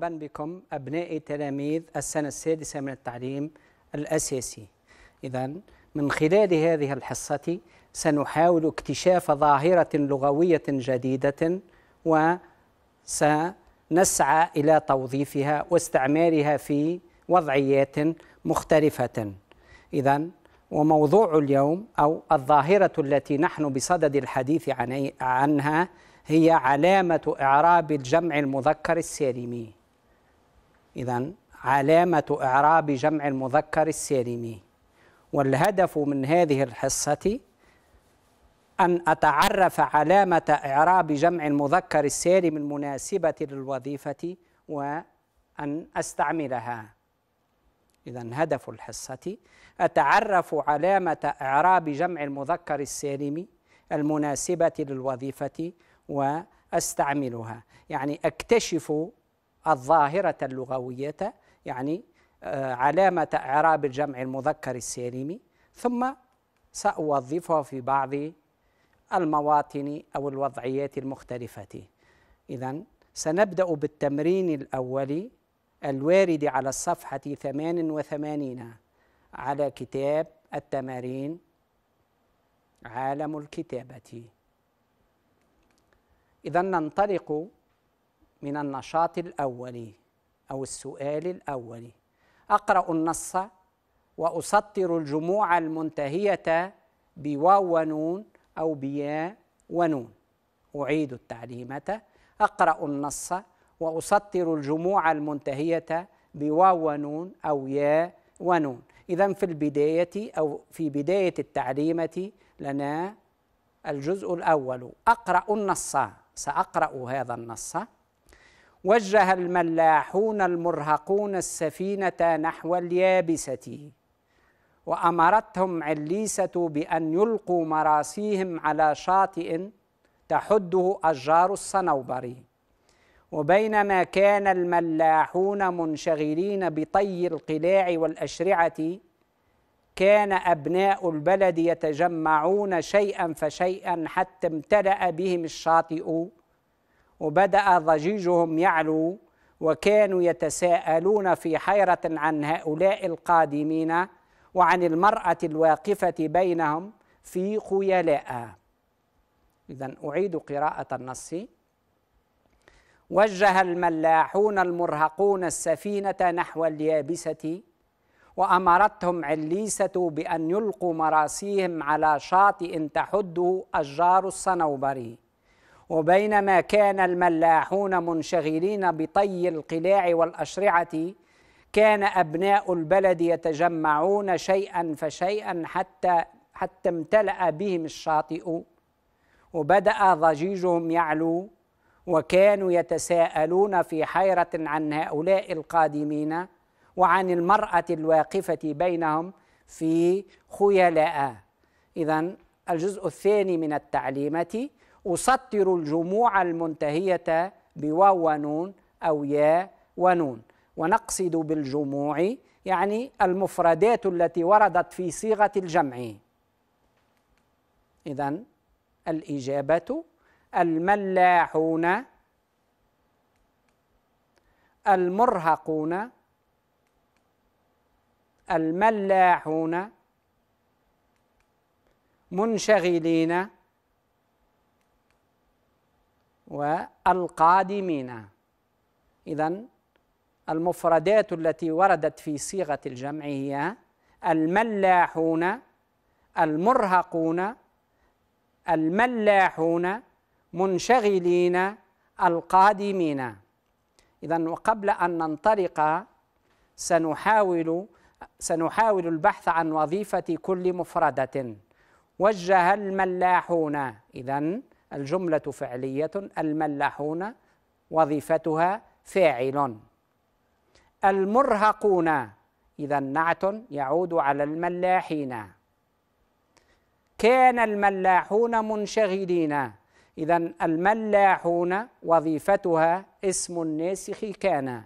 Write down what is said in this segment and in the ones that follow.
مرحبا بكم أبنائي تلاميذ السنة السادسة من التعليم الأساسي إذا من خلال هذه الحصة سنحاول اكتشاف ظاهرة لغوية جديدة وسنسعى إلى توظيفها واستعمالها في وضعيات مختلفة إذا وموضوع اليوم أو الظاهرة التي نحن بصدد الحديث عنها هي علامة إعراب الجمع المذكر السالمي إذا علامة إعراب جمع المذكر السالم والهدف من هذه الحصة أن أتعرف علامة إعراب جمع المذكر السالم المناسبة للوظيفة وأن أستعملها إذا هدف الحصة أتعرف علامة إعراب جمع المذكر السالم المناسبة للوظيفة وأستعملها يعني أكتشف الظاهرة اللغوية يعني آه، علامة إعراب الجمع المذكر السالم ثم سأوظفها في بعض المواطن أو الوضعيات المختلفة إذا سنبدأ بالتمرين الأول الوارد على الصفحة 88 على كتاب التمارين عالم الكتابة إذا ننطلق من النشاط الأولي أو السؤال الأولي أقرأ النص وأسطر الجموع المنتهية بواو ونون أو بياء ونون أعيد التعليمة أقرأ النص وأسطر الجموع المنتهية بواو ونون أو ياء ونون إذا في البداية أو في بداية التعليمة لنا الجزء الأول أقرأ النص سأقرأ هذا النص وجه الملاحون المرهقون السفينه نحو اليابسه وامرتهم عليسه بان يلقوا مراسيهم على شاطئ تحده اشجار الصنوبر وبينما كان الملاحون منشغلين بطي القلاع والاشرعه كان ابناء البلد يتجمعون شيئا فشيئا حتى امتلا بهم الشاطئ وبدأ ضجيجهم يعلو وكانوا يتساءلون في حيرة عن هؤلاء القادمين وعن المرأة الواقفة بينهم في خيلاء إذا أعيد قراءة النص وجه الملاحون المرهقون السفينة نحو اليابسة وأمرتهم عليسة بأن يلقوا مراسيهم على شاطئ تحده أشجار الصنوبر وبينما كان الملاحون منشغلين بطي القلاع والاشرعه كان ابناء البلد يتجمعون شيئا فشيئا حتى حتى امتلا بهم الشاطئ وبدا ضجيجهم يعلو وكانوا يتساءلون في حيره عن هؤلاء القادمين وعن المراه الواقفه بينهم في خيلاء اذا الجزء الثاني من التعليمه أسطر الجموع المنتهية بواو ونون أو يا ونون ونقصد بالجموع يعني المفردات التي وردت في صيغة الجمع إذا الإجابة الملاحون المرهقون الملاحون منشغلين والقادمين إذا المفردات التي وردت في صيغة الجمع هي الملاحون المرهقون الملاحون منشغلين القادمين إذا وقبل أن ننطلق سنحاول سنحاول البحث عن وظيفة كل مفردة وجه الملاحون إذا الجملة فعلية الملاحون وظيفتها فاعل المرهقون إذا نعت يعود على الملاحين كان الملاحون منشغلين إذا الملاحون وظيفتها اسم الناسخ كان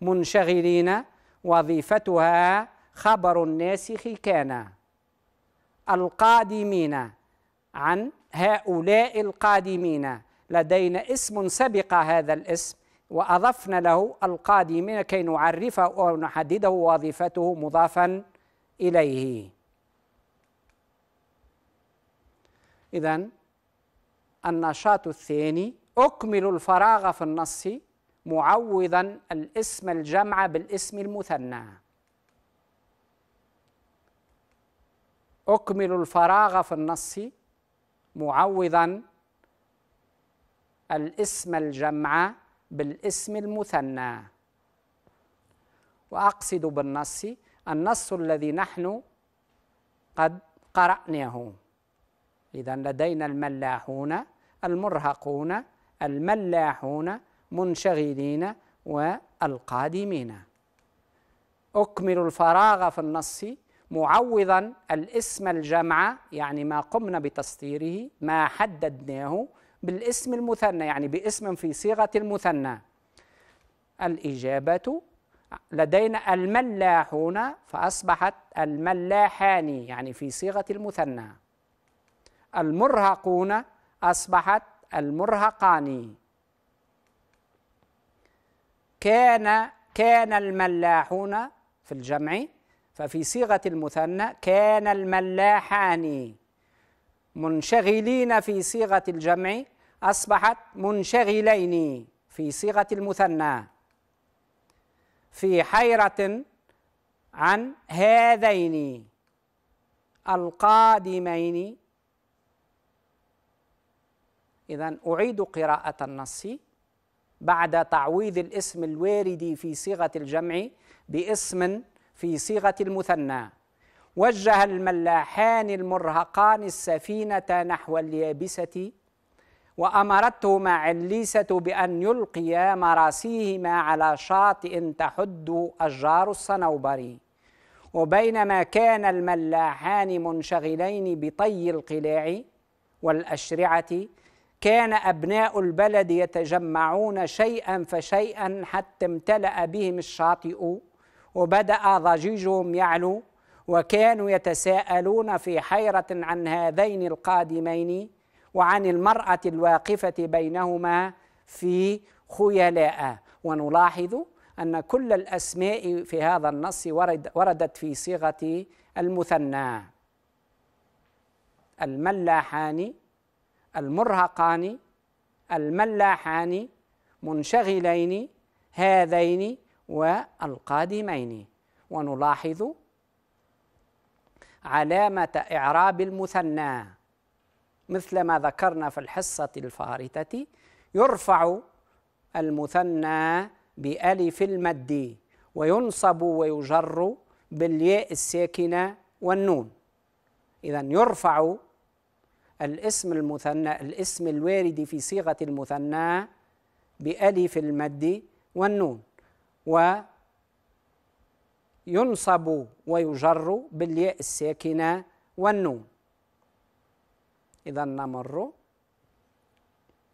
منشغلين وظيفتها خبر الناسخ كان القادمين عن هؤلاء القادمين لدينا اسم سبق هذا الاسم وأضفنا له القادمين كي نعرفه ونحدده وظيفته مضافا إليه إذا النشاط الثاني أكمل الفراغ في النص معوضا الاسم الجمع بالاسم المثنى أكمل الفراغ في النص معوضا الاسم الجمع بالاسم المثنى وأقصد بالنص النص الذي نحن قد قرأناه إذا لدينا الملاحون المرهقون الملاحون منشغلين والقادمين أكمل الفراغ في النص معوضا الاسم الجمع يعني ما قمنا بتسطيره ما حددناه بالاسم المثنى يعني باسم في صيغة المثنى الإجابة لدينا الملاحون فأصبحت الملاحان يعني في صيغة المثنى المرهقون أصبحت المرهقان كان كان الملاحون في الجمع ففي صيغه المثنى كان الملاحان منشغلين في صيغه الجمع اصبحت منشغلين في صيغه المثنى في حيره عن هذين القادمين اذا اعيد قراءه النص بعد تعويض الاسم الوارد في صيغه الجمع باسم في صيغه المثنى وجه الملاحان المرهقان السفينه نحو اليابسه وامرتهما عليسه بان يلقيا مراسيهما على شاطئ تحد اشجار الصنوبر وبينما كان الملاحان منشغلين بطي القلاع والاشرعه كان ابناء البلد يتجمعون شيئا فشيئا حتى امتلا بهم الشاطئ وبدأ ضجيجهم يعلو وكانوا يتساءلون في حيرة عن هذين القادمين وعن المرأة الواقفة بينهما في خيلاء ونلاحظ أن كل الأسماء في هذا النص ورد وردت في صيغة المثنى الملاحان المرهقان الملاحان منشغلين هذين والقادمين ونلاحظ علامة إعراب المثنى مثل ما ذكرنا في الحصة الفارتة يرفع المثنى بألف المد وينصب ويجر بالياء الساكنة والنون إذا يرفع الاسم المثنى الاسم الوارد في صيغة المثنى بألف المد والنون وينصب ويجر بالياء الساكنة والنون إذا نمر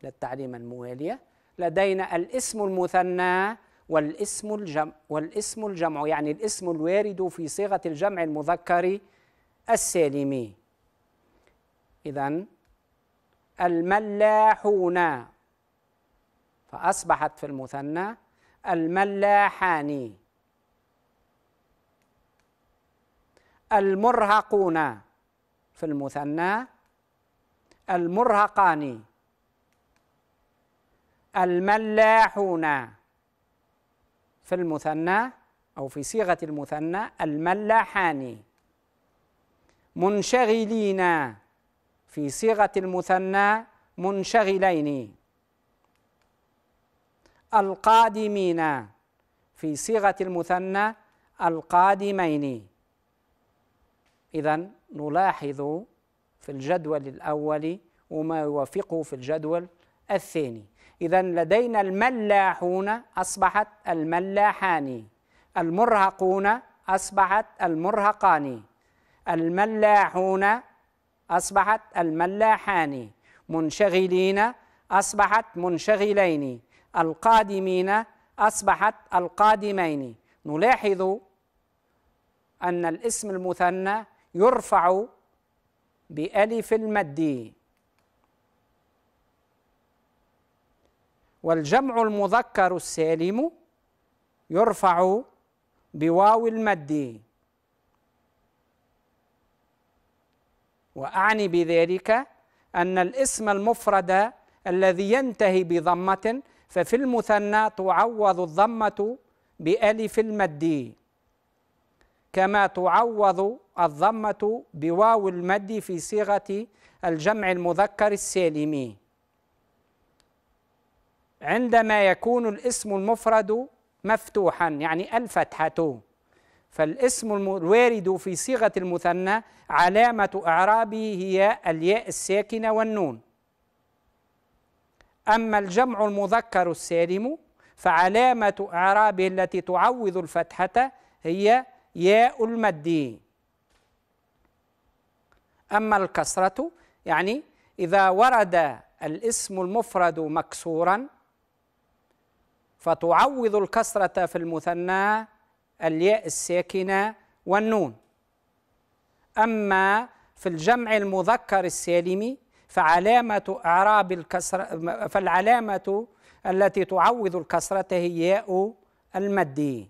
للتعليم الموالية لدينا الاسم المثنى والاسم الجمع والاسم الجمع يعني الاسم الوارد في صيغة الجمع المذكر السالم إذا الملاحون فأصبحت في المثنى الملاحان المرهقون في المثنى المرهقان الملاحون في المثنى أو في صيغة المثنى الملاحان منشغلين في صيغة المثنى منشغلين القادمين في صيغة المثنى القادمين إذا نلاحظ في الجدول الأول وما يوافقه في الجدول الثاني إذا لدينا الملاحون أصبحت الملاحان المرهقون أصبحت المرهقان الملاحون أصبحت الملاحان منشغلين أصبحت منشغلين القادمين أصبحت القادمين نلاحظ أن الاسم المثنى يرفع بألف المد والجمع المذكر السالم يرفع بواو المد وأعني بذلك أن الاسم المفرد الذي ينتهي بضمة ففي المثنى تعوض الضمة بألف المد كما تعوض الضمة بواو المد في صيغة الجمع المذكر السالم عندما يكون الاسم المفرد مفتوحا يعني الفتحة فالاسم الوارد في صيغة المثنى علامة إعرابه هي الياء الساكنة والنون أما الجمع المذكر السالم فعلامة إعرابه التي تعوض الفتحة هي ياء المد أما الكسرة يعني إذا ورد الاسم المفرد مكسورا فتعوض الكسرة في المثنى الياء الساكنة والنون أما في الجمع المذكر السالم فعلامة إعراب الكسرة فالعلامة التي تعوض الكسرة هي ياء المد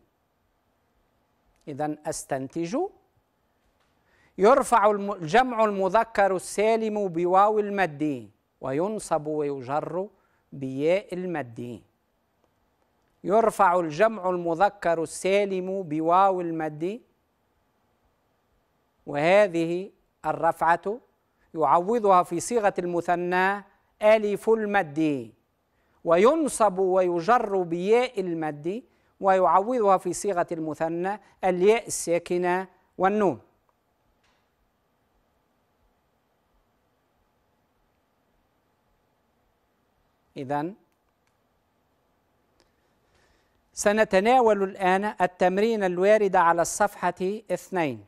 إذا أستنتج يرفع الجمع المذكر السالم بواو المد وينصب ويجر بياء المد يرفع الجمع المذكر السالم بواو المد وهذه الرفعة يعوضها في صيغة المثنى ألف المد وينصب ويجر بياء المد ويعوضها في صيغة المثنى الياء الساكنة والنون إذا سنتناول الآن التمرين الوارد على الصفحة اثنين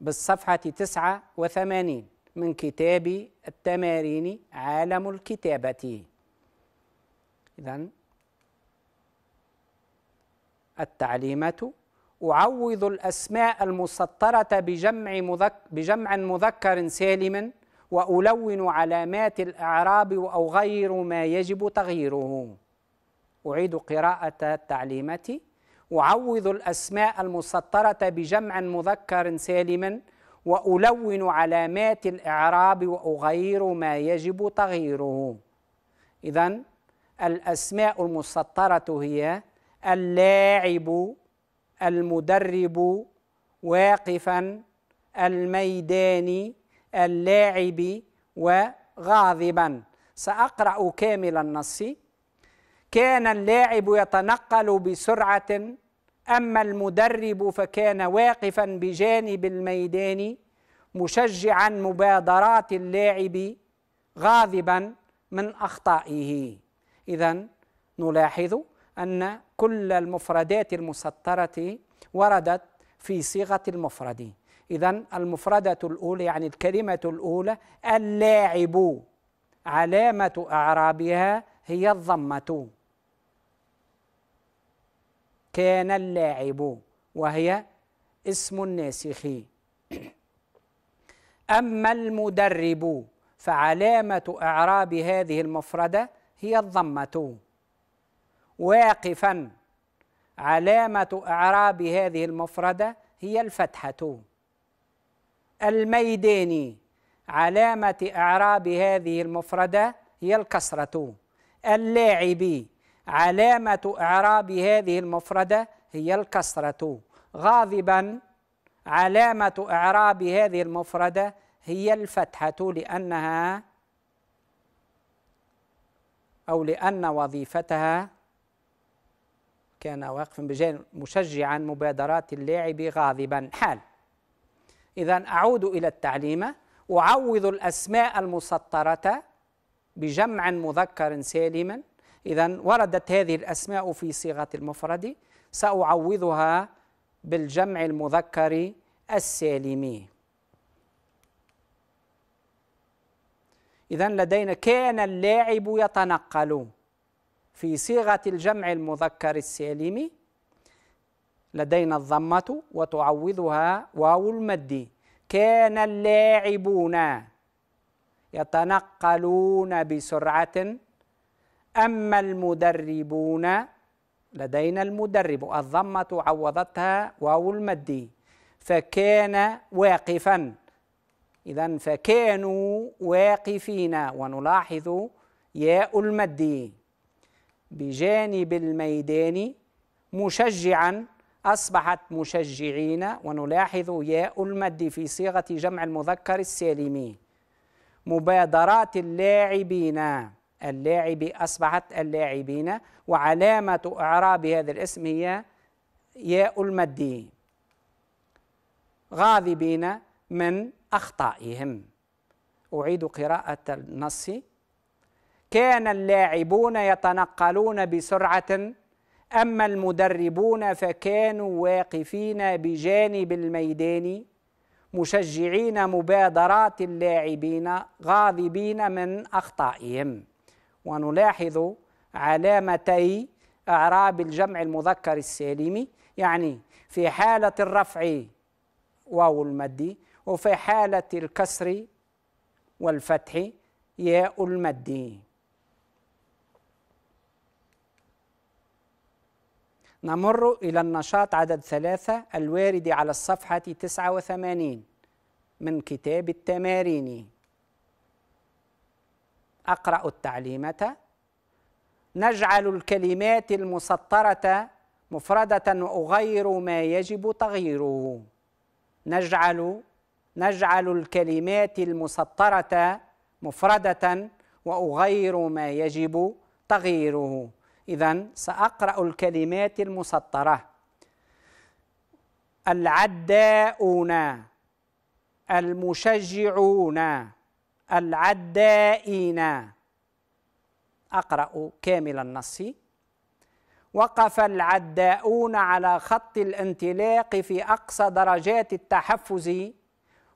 بالصفحة تسعة وثمانين من كتاب التمارين عالم الكتابة إذا التعليمة أعوض الأسماء المسطرة بجمع, مذك بجمع مذكر سالم وألون علامات الإعراب أو غير ما يجب تغييره أعيد قراءة التعليمة أعوض الأسماء المسطرة بجمع مذكر سالم وألون علامات الإعراب وأغير ما يجب تغييره إذا الأسماء المسطرة هي اللاعب المدرب واقفا الميدان اللاعب وغاضبا سأقرأ كامل النص كان اللاعب يتنقل بسرعة أما المدرب فكان واقفا بجانب الميدان مشجعا مبادرات اللاعب غاضبا من أخطائه إذا نلاحظ أن كل المفردات المسطرة وردت في صيغة المفرد إذا المفردة الأولى يعني الكلمة الأولى اللاعب علامة أعرابها هي الضمة كان اللاعب وهي اسم الناسخ أما المدرب فعلامة إعراب هذه المفردة هي الضمة واقفا علامة إعراب هذه المفردة هي الفتحة الميداني علامة إعراب هذه المفردة هي الكسرة اللاعبي علامة إعراب هذه المفردة هي الكسرة غاضبا علامة إعراب هذه المفردة هي الفتحة لأنها أو لأن وظيفتها كان واقفا بجانب مشجعا مبادرات اللاعب غاضبا حال إذا أعود إلى التعليمة أعوض الأسماء المسطرة بجمع مذكر سالما إذا وردت هذه الأسماء في صيغة المفرد سأعوضها بالجمع المذكر السالمي إذا لدينا كان اللاعب يتنقل في صيغة الجمع المذكر السالم لدينا الضمة وتعوضها واو المد كان اللاعبون يتنقلون بسرعة أما المدربون لدينا المدرب الضمة عوضتها واو المد فكان واقفا إذا فكانوا واقفين ونلاحظ ياء المد بجانب الميدان مشجعا أصبحت مشجعين ونلاحظ ياء المد في صيغة جمع المذكر السالمي مبادرات اللاعبين اللاعب أصبحت اللاعبين وعلامة إعراب هذا الاسم هي ياء المدي غاضبين من أخطائهم أعيد قراءة النص كان اللاعبون يتنقلون بسرعة أما المدربون فكانوا واقفين بجانب الميدان مشجعين مبادرات اللاعبين غاضبين من أخطائهم ونلاحظ علامتي أعراب الجمع المذكر السالم يعني في حالة الرفع واو المد وفي حالة الكسر والفتح ياء المد نمر إلى النشاط عدد ثلاثة الوارد على الصفحة 89 من كتاب التمارين اقرا التعليمه نجعل الكلمات المسطره مفرده واغير ما يجب تغييره نجعل نجعل الكلمات المسطره مفرده واغير ما يجب تغييره اذا ساقرا الكلمات المسطره العداؤون المشجعون العدائين اقرا كامل النص وقف العداؤون على خط الانطلاق في اقصى درجات التحفز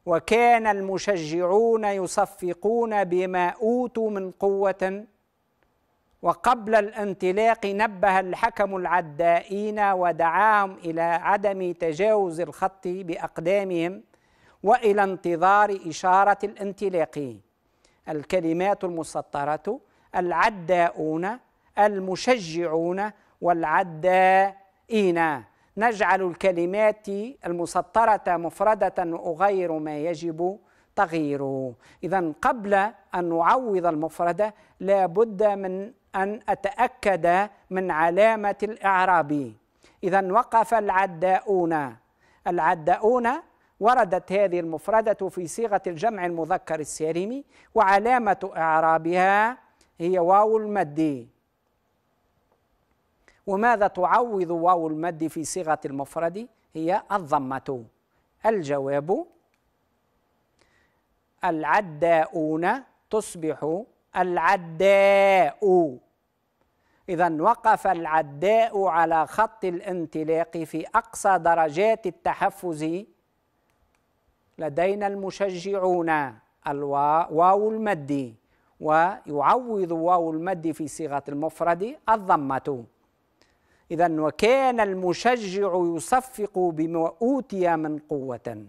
وكان المشجعون يصفقون بما اوتوا من قوه وقبل الانطلاق نبه الحكم العدائين ودعاهم الى عدم تجاوز الخط باقدامهم والى انتظار اشاره الانطلاق الكلمات المسطرة العداؤون المشجعون والعدائين نجعل الكلمات المسطرة مفردة وأغير ما يجب تغييره إذا قبل أن نعوض المفردة لا بد من أن أتأكد من علامة الإعراب إذا وقف العداؤون العداؤون وردت هذه المفردة في صيغة الجمع المذكر السالمي وعلامة إعرابها هي واو المد وماذا تعوض واو المد في صيغة المفرد هي الضمة الجواب العداؤون تصبح العداء إذا وقف العداء على خط الانطلاق في أقصى درجات التحفز لدينا المشجعون الواو المد ويعوض واو المد في صيغة المفرد الضمة إذا وكان المشجع يصفق بما أوتي من قوة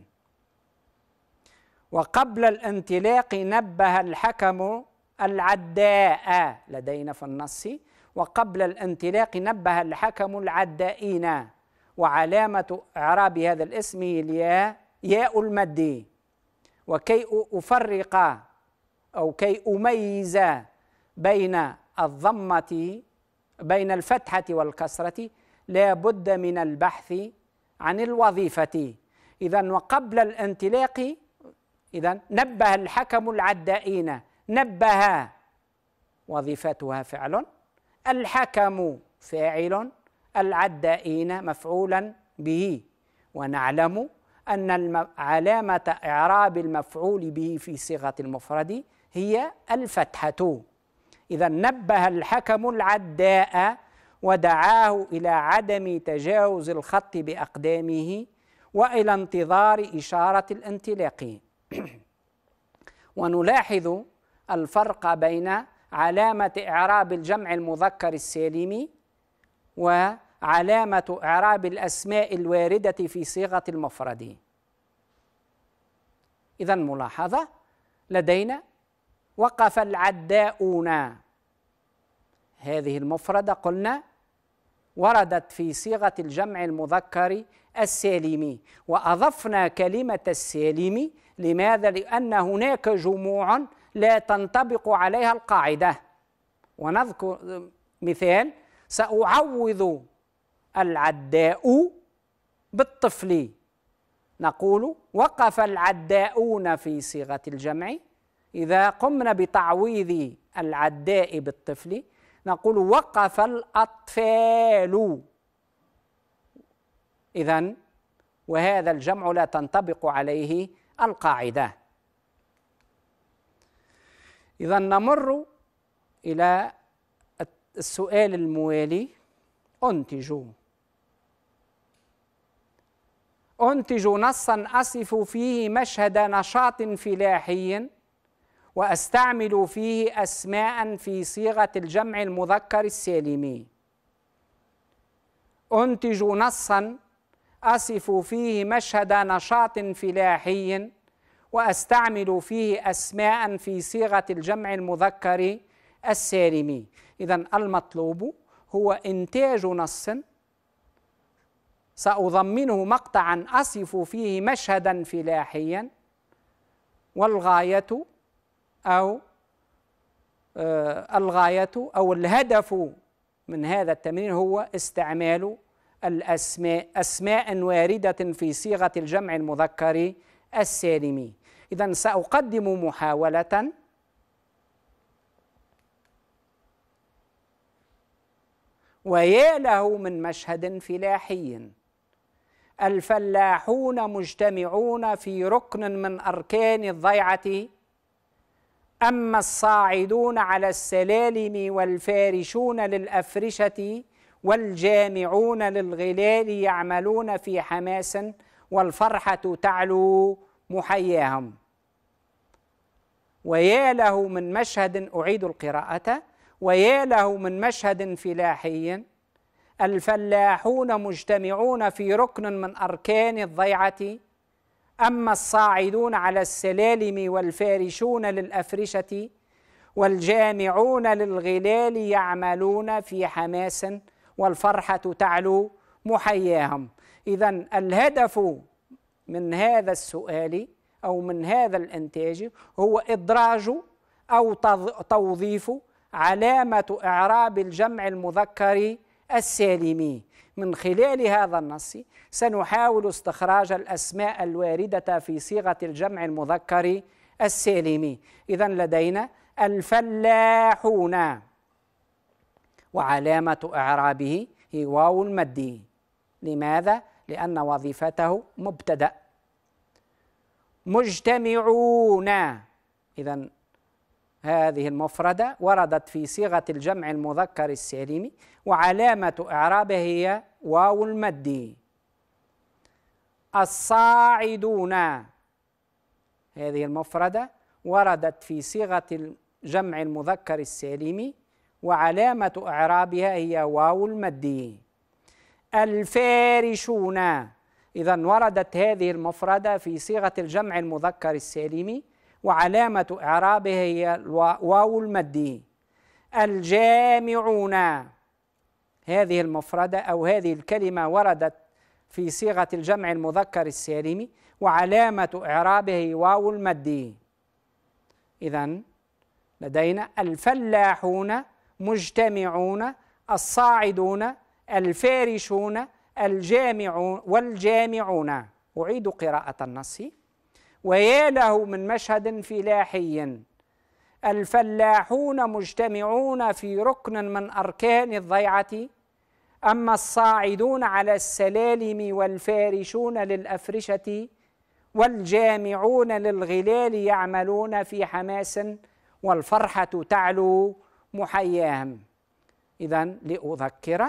وقبل الانطلاق نبه الحكم العداء لدينا في النص وقبل الانطلاق نبه الحكم العدائين وعلامة إعراب هذا الاسم الياء ياء المد وكي أفرق أو كي أميز بين الضمة بين الفتحة والكسرة لا بد من البحث عن الوظيفة إذا وقبل الانطلاق إذا نبه الحكم العدائين نبه وظيفتها فعل الحكم فاعل العدائين مفعولا به ونعلم أن علامة إعراب المفعول به في صيغة المفرد هي الفتحة إذا نبه الحكم العداء ودعاه إلى عدم تجاوز الخط بأقدامه وإلى انتظار إشارة الانطلاق ونلاحظ الفرق بين علامة إعراب الجمع المذكر السالم و علامة إعراب الأسماء الواردة في صيغة المفرد إذا ملاحظة لدينا وقف العداؤون هذه المفردة قلنا وردت في صيغة الجمع المذكر السالمي وأضفنا كلمة السالمي لماذا؟ لأن هناك جموع لا تنطبق عليها القاعدة ونذكر مثال سأعوض العداء بالطفل نقول وقف العداءون في صيغه الجمع اذا قمنا بتعويض العداء بالطفل نقول وقف الاطفال اذا وهذا الجمع لا تنطبق عليه القاعده اذا نمر الى السؤال الموالي أنتجوا أنتجوا نصا أصف فيه مشهد نشاط فلاحي وأستعمل فيه أسماء في صيغة الجمع المذكر السالمي أنتج نصا أصف فيه مشهد نشاط فلاحي وأستعمل فيه أسماء في صيغة الجمع المذكر السالمي إذا المطلوب هو إنتاج نص سأضمنه مقطعا أصف فيه مشهدا فلاحيا والغاية أو آه، الغاية أو الهدف من هذا التمرين هو استعمال الأسماء أسماء واردة في صيغة الجمع المذكر السالمي إذا سأقدم محاولة ويا له من مشهد فلاحي الفلاحون مجتمعون في ركن من أركان الضيعة أما الصاعدون على السلالم والفارشون للأفرشة والجامعون للغلال يعملون في حماس والفرحة تعلو محياهم ويا له من مشهد أعيد القراءة ويا له من مشهد فلاحي الفلاحون مجتمعون في ركن من أركان الضيعة أما الصاعدون على السلالم والفارشون للأفرشة والجامعون للغلال يعملون في حماس والفرحة تعلو محياهم إذا الهدف من هذا السؤال أو من هذا الإنتاج هو إدراج أو توظيف علامة إعراب الجمع المذكر السالمي من خلال هذا النص سنحاول استخراج الأسماء الواردة في صيغة الجمع المذكر السالمي إذا لدينا الفلاحون وعلامة إعرابه هي واو المد لماذا؟ لأن وظيفته مبتدأ مجتمعون إذا هذه المفردة وردت في صيغة الجمع المذكر السالم وعلامة إعرابها هي واو المد الصاعدون هذه المفردة وردت في صيغة الجمع المذكر السالم وعلامة إعرابها هي واو المد الفارشون إذا وردت هذه المفردة في صيغة الجمع المذكر السالم وعلامة إعرابه هي الواو المدي الجامعون هذه المفردة أو هذه الكلمة وردت في صيغة الجمع المذكر السالم وعلامة إعرابه واو المد إذا لدينا الفلاحون مجتمعون الصاعدون الفارشون الجامعون والجامعون أعيد قراءة النص ويا له من مشهد فلاحي الفلاحون مجتمعون في ركن من أركان الضيعة أما الصاعدون على السلالم والفارشون للأفرشة والجامعون للغلال يعملون في حماس والفرحة تعلو محياهم إذا لأذكر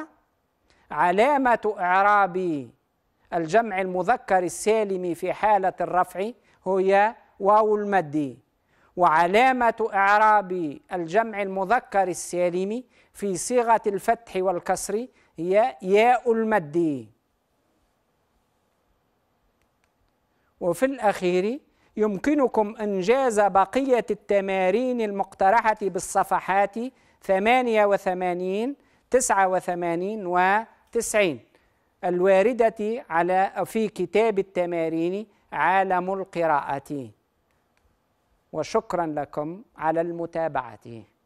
علامة إعراب الجمع المذكر السالم في حالة الرفع هي واو المد وعلامة إعراب الجمع المذكر السالم في صيغة الفتح والكسر هي ياء المد وفي الأخير يمكنكم إنجاز بقية التمارين المقترحة بالصفحات 88 89 و 90 الواردة على في كتاب التمارين عالم القراءه وشكرا لكم على المتابعه